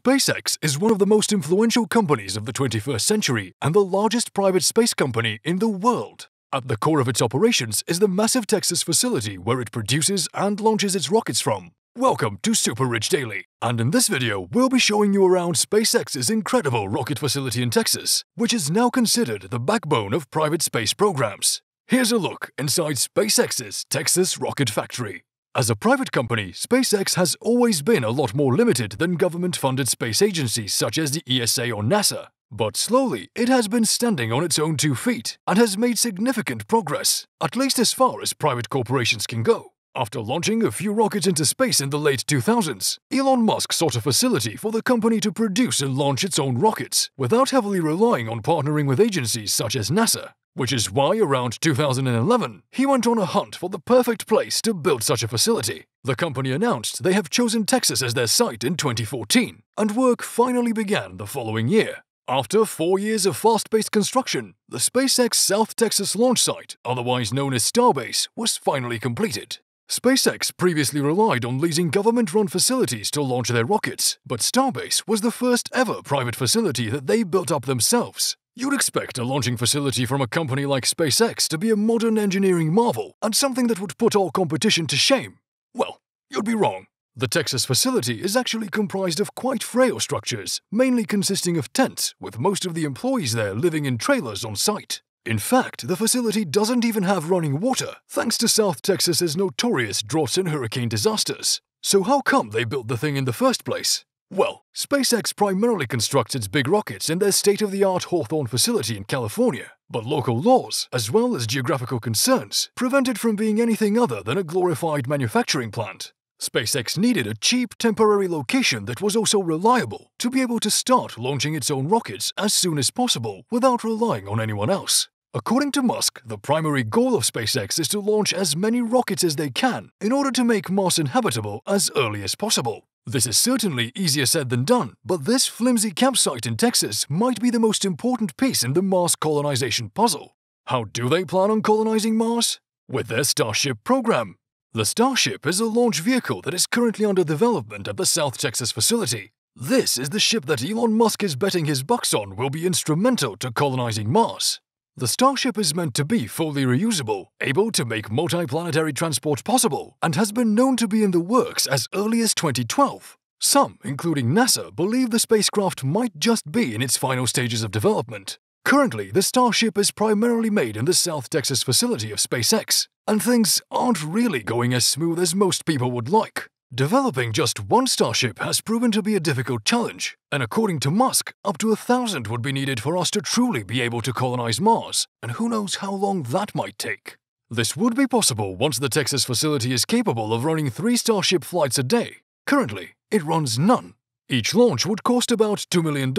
SpaceX is one of the most influential companies of the 21st century and the largest private space company in the world. At the core of its operations is the massive Texas facility where it produces and launches its rockets from. Welcome to Super Rich Daily, and in this video we'll be showing you around SpaceX's incredible rocket facility in Texas, which is now considered the backbone of private space programs. Here's a look inside SpaceX's Texas Rocket Factory. As a private company, SpaceX has always been a lot more limited than government-funded space agencies such as the ESA or NASA. But slowly, it has been standing on its own two feet and has made significant progress, at least as far as private corporations can go. After launching a few rockets into space in the late 2000s, Elon Musk sought a facility for the company to produce and launch its own rockets without heavily relying on partnering with agencies such as NASA which is why around 2011, he went on a hunt for the perfect place to build such a facility. The company announced they have chosen Texas as their site in 2014, and work finally began the following year. After four years of fast-paced construction, the SpaceX South Texas launch site, otherwise known as Starbase, was finally completed. SpaceX previously relied on leasing government-run facilities to launch their rockets, but Starbase was the first ever private facility that they built up themselves. You'd expect a launching facility from a company like SpaceX to be a modern engineering marvel and something that would put all competition to shame. Well, you'd be wrong. The Texas facility is actually comprised of quite frail structures, mainly consisting of tents, with most of the employees there living in trailers on site. In fact, the facility doesn't even have running water, thanks to South Texas's notorious droughts and hurricane disasters. So how come they built the thing in the first place? Well, SpaceX primarily constructs its big rockets in their state-of-the-art Hawthorne facility in California, but local laws, as well as geographical concerns, prevent it from being anything other than a glorified manufacturing plant. SpaceX needed a cheap, temporary location that was also reliable to be able to start launching its own rockets as soon as possible without relying on anyone else. According to Musk, the primary goal of SpaceX is to launch as many rockets as they can in order to make Mars inhabitable as early as possible. This is certainly easier said than done, but this flimsy campsite in Texas might be the most important piece in the Mars colonization puzzle. How do they plan on colonizing Mars? With their Starship program. The Starship is a launch vehicle that is currently under development at the South Texas facility. This is the ship that Elon Musk is betting his bucks on will be instrumental to colonizing Mars. The Starship is meant to be fully reusable, able to make multiplanetary transport possible, and has been known to be in the works as early as 2012. Some, including NASA, believe the spacecraft might just be in its final stages of development. Currently, the Starship is primarily made in the South Texas facility of SpaceX, and things aren't really going as smooth as most people would like. Developing just one Starship has proven to be a difficult challenge, and according to Musk, up to a thousand would be needed for us to truly be able to colonize Mars, and who knows how long that might take. This would be possible once the Texas facility is capable of running three Starship flights a day. Currently, it runs none. Each launch would cost about $2 million,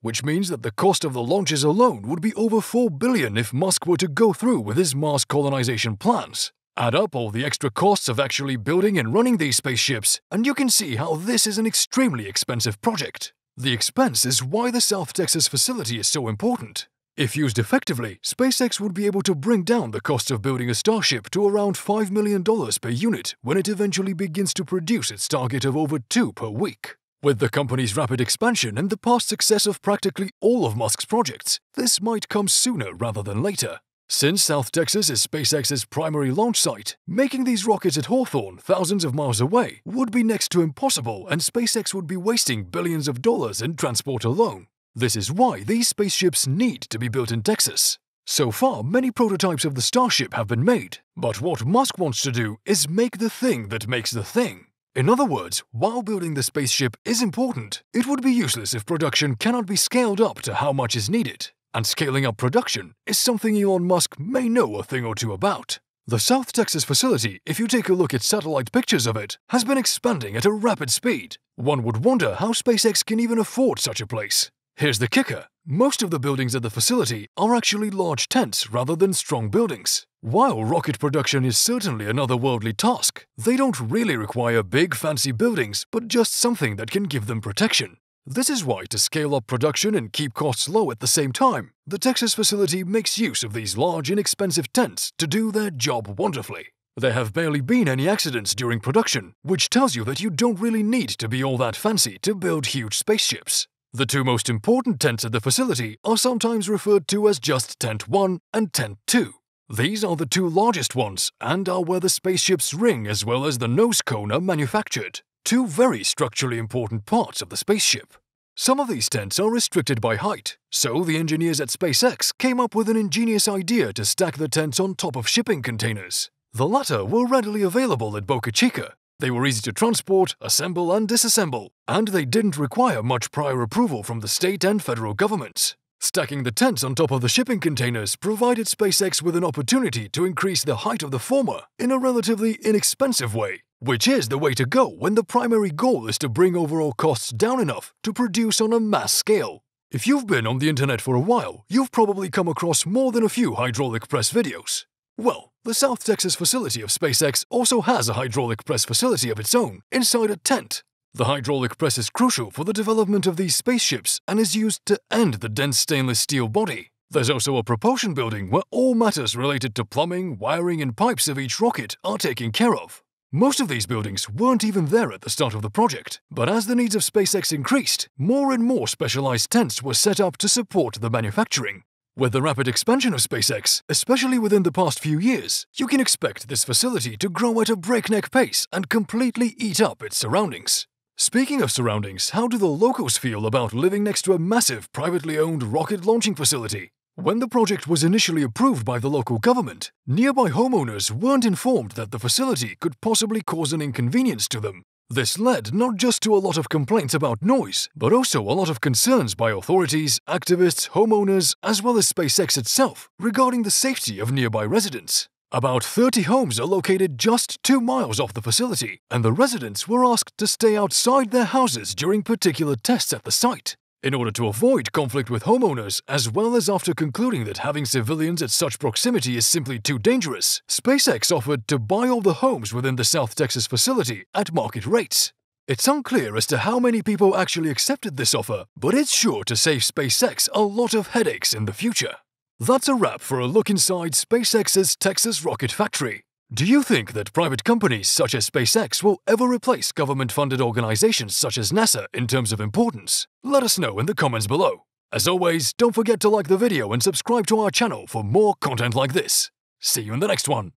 which means that the cost of the launches alone would be over $4 billion if Musk were to go through with his Mars colonization plans. Add up all the extra costs of actually building and running these spaceships, and you can see how this is an extremely expensive project. The expense is why the South Texas facility is so important. If used effectively, SpaceX would be able to bring down the cost of building a Starship to around $5 million per unit when it eventually begins to produce its target of over two per week. With the company's rapid expansion and the past success of practically all of Musk's projects, this might come sooner rather than later. Since South Texas is SpaceX's primary launch site, making these rockets at Hawthorne, thousands of miles away, would be next to impossible and SpaceX would be wasting billions of dollars in transport alone. This is why these spaceships need to be built in Texas. So far, many prototypes of the Starship have been made, but what Musk wants to do is make the thing that makes the thing. In other words, while building the spaceship is important, it would be useless if production cannot be scaled up to how much is needed and scaling up production is something Elon Musk may know a thing or two about. The South Texas facility, if you take a look at satellite pictures of it, has been expanding at a rapid speed. One would wonder how SpaceX can even afford such a place. Here's the kicker. Most of the buildings at the facility are actually large tents rather than strong buildings. While rocket production is certainly another worldly task, they don't really require big fancy buildings but just something that can give them protection. This is why, to scale up production and keep costs low at the same time, the Texas facility makes use of these large, inexpensive tents to do their job wonderfully. There have barely been any accidents during production, which tells you that you don't really need to be all that fancy to build huge spaceships. The two most important tents at the facility are sometimes referred to as just Tent 1 and Tent 2. These are the two largest ones and are where the spaceship's ring as well as the nose cone are manufactured two very structurally important parts of the spaceship. Some of these tents are restricted by height, so the engineers at SpaceX came up with an ingenious idea to stack the tents on top of shipping containers. The latter were readily available at Boca Chica. They were easy to transport, assemble and disassemble, and they didn't require much prior approval from the state and federal governments. Stacking the tents on top of the shipping containers provided SpaceX with an opportunity to increase the height of the former in a relatively inexpensive way which is the way to go when the primary goal is to bring overall costs down enough to produce on a mass scale. If you've been on the internet for a while, you've probably come across more than a few hydraulic press videos. Well, the South Texas facility of SpaceX also has a hydraulic press facility of its own inside a tent. The hydraulic press is crucial for the development of these spaceships and is used to end the dense stainless steel body. There's also a propulsion building where all matters related to plumbing, wiring, and pipes of each rocket are taken care of. Most of these buildings weren't even there at the start of the project, but as the needs of SpaceX increased, more and more specialized tents were set up to support the manufacturing. With the rapid expansion of SpaceX, especially within the past few years, you can expect this facility to grow at a breakneck pace and completely eat up its surroundings. Speaking of surroundings, how do the locals feel about living next to a massive privately owned rocket launching facility? When the project was initially approved by the local government, nearby homeowners weren't informed that the facility could possibly cause an inconvenience to them. This led not just to a lot of complaints about noise, but also a lot of concerns by authorities, activists, homeowners, as well as SpaceX itself regarding the safety of nearby residents. About 30 homes are located just two miles off the facility, and the residents were asked to stay outside their houses during particular tests at the site in order to avoid conflict with homeowners, as well as after concluding that having civilians at such proximity is simply too dangerous, SpaceX offered to buy all the homes within the South Texas facility at market rates. It's unclear as to how many people actually accepted this offer, but it's sure to save SpaceX a lot of headaches in the future. That's a wrap for a look inside SpaceX's Texas rocket factory. Do you think that private companies such as SpaceX will ever replace government-funded organizations such as NASA in terms of importance? Let us know in the comments below. As always, don't forget to like the video and subscribe to our channel for more content like this. See you in the next one!